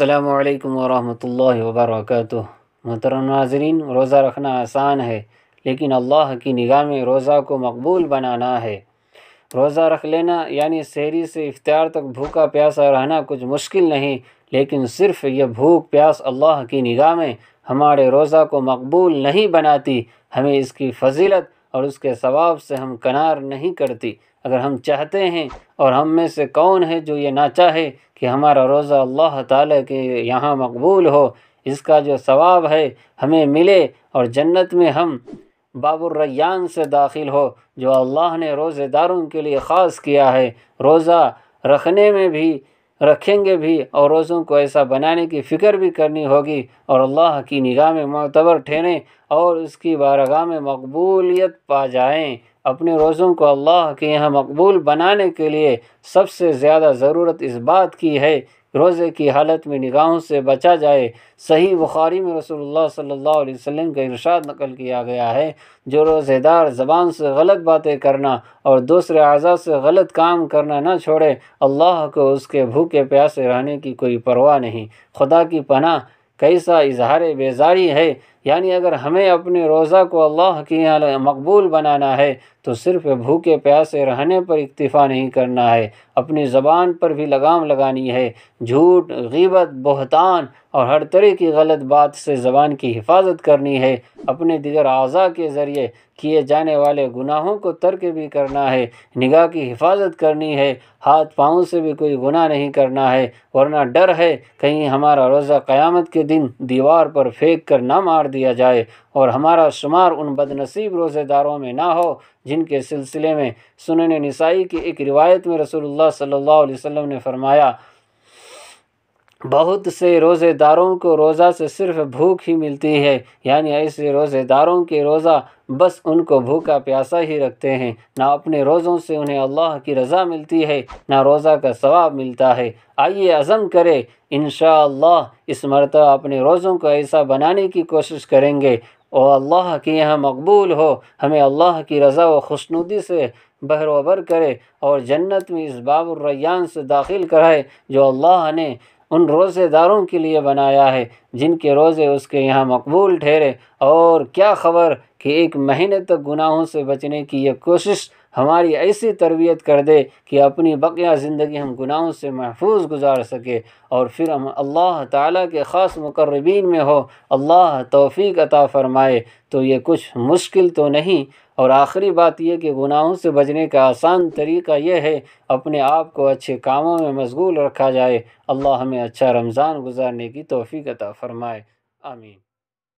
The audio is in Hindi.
अल्लाम वरहमल वबरक मोहतरम नाजरीन रोज़ा रखना आसान है लेकिन अल्लाह की निगाह में रोज़ा को मकबूल बनाना है रोज़ा रख लेना यानी शहरी से इफ्तार तक भूखा प्यासा रहना कुछ मुश्किल नहीं लेकिन सिर्फ यह भूख प्यास अल्लाह की निगाह में हमारे रोज़ा को मकबूल नहीं बनाती हमें इसकी फजीलत और उसके सवाब से हम कनार नहीं करती अगर हम चाहते हैं और हम में से कौन है जो ये ना चाहे कि हमारा रोज़ा अल्लाह ताला के यहाँ मकबूल हो इसका जो सवाब है हमें मिले और जन्नत में हम बाबुर्रैयान से दाखिल हो जो अल्लाह ने रोज़ेदारों के लिए ख़ास किया है रोज़ा रखने में भी रखेंगे भी और रोज़ों को ऐसा बनाने की फ़िक्र भी करनी होगी और अल्लाह की निगाह में मतबर ठहरें और उसकी बारगाह में मकबूलियत पा जाएं अपने रोज़ों को अल्लाह के यहाँ मकबूल बनाने के लिए सबसे ज़्यादा ज़रूरत इस बात की है रोज़े की हालत में निगाहों से बचा जाए सही बुखारी में रसूलुल्लाह सल्लल्लाहु अलैहि वसल्लम का इरशाद नकल किया गया है जो रोज़ेदार ज़बान से गलत बातें करना और दूसरे अज़ा से गलत काम करना ना छोड़े अल्लाह को उसके भूखे प्यासे रहने की कोई परवाह नहीं खुदा की पना कैसा इजहार बेजारी है यानी अगर हमें अपने रोज़ा को अल्लाह के यहाँ मकबूल बनाना है तो सिर्फ भूखे प्यासे रहने पर इतफ़ा नहीं करना है अपनी ज़बान पर भी लगाम लगानी है झूठ गीबत बहतान और हर तरह की गलत बात से ज़बान की हिफाजत करनी है अपने दिगर अज़ा के ज़रिए किए जाने वाले गुनाहों को तर्क भी करना है निगाह की हिफाजत करनी है हाथ पाँव से भी कोई गुनाह नहीं करना है वरना डर है कहीं हमारा रोज़ा क़यामत के दिन दीवार पर फेंक कर ना मार दिया जाए और हमारा शुमार उन बदनसीब रोज़ेदारों में ना हो जिनके सिलसिले में सुनन नसाई की एक रिवायत में रसूलुल्लाह सल्लल्लाहु अलैहि वसल्लम ने फरमाया बहुत से रोज़ेदारों को रोज़ा से सिर्फ भूख ही मिलती है यानी ऐसे रोज़ेदारों के रोज़ा बस उनको भूखा प्यासा ही रखते हैं ना अपने रोज़ों से उन्हें अल्लाह की रज़ा मिलती है ना रोज़ा का सवाब मिलता है आइए अज़म करें इन इस मरतबा अपने रोज़ों को ऐसा बनाने की कोशिश करेंगे और अल्लाह के यहाँ मकबूल हो हमें अल्लाह की रज़ा व खुशनुदी से बहरोबर करे और जन्नत में इस बाबुर्रैयान से दाखिल कराए जो अल्लाह ने उन रोज़ेदारों के लिए बनाया है जिनके रोज़े उसके यहाँ मकबूल ठहरे और क्या ख़बर कि एक महीने तक गुनाहों से बचने की यह कोशिश हमारी ऐसी तरबियत कर दे कि अपनी बकिया ज़िंदगी हम गुनाहों से महफूज गुजार सके और फिर हम अल्लाह ताला के ख़ास मुकर्रबीन में हो अल्लाह तौफीक अता फ़रमाए तो ये कुछ मुश्किल तो नहीं और आखिरी बात यह कि गुनाहों से बचने का आसान तरीका यह है अपने आप को अच्छे कामों में मशगूल रखा जाए अल्लाह हमें अच्छा रमज़ान गुजारने की तोफ़ी अता फ़रमाए आमीन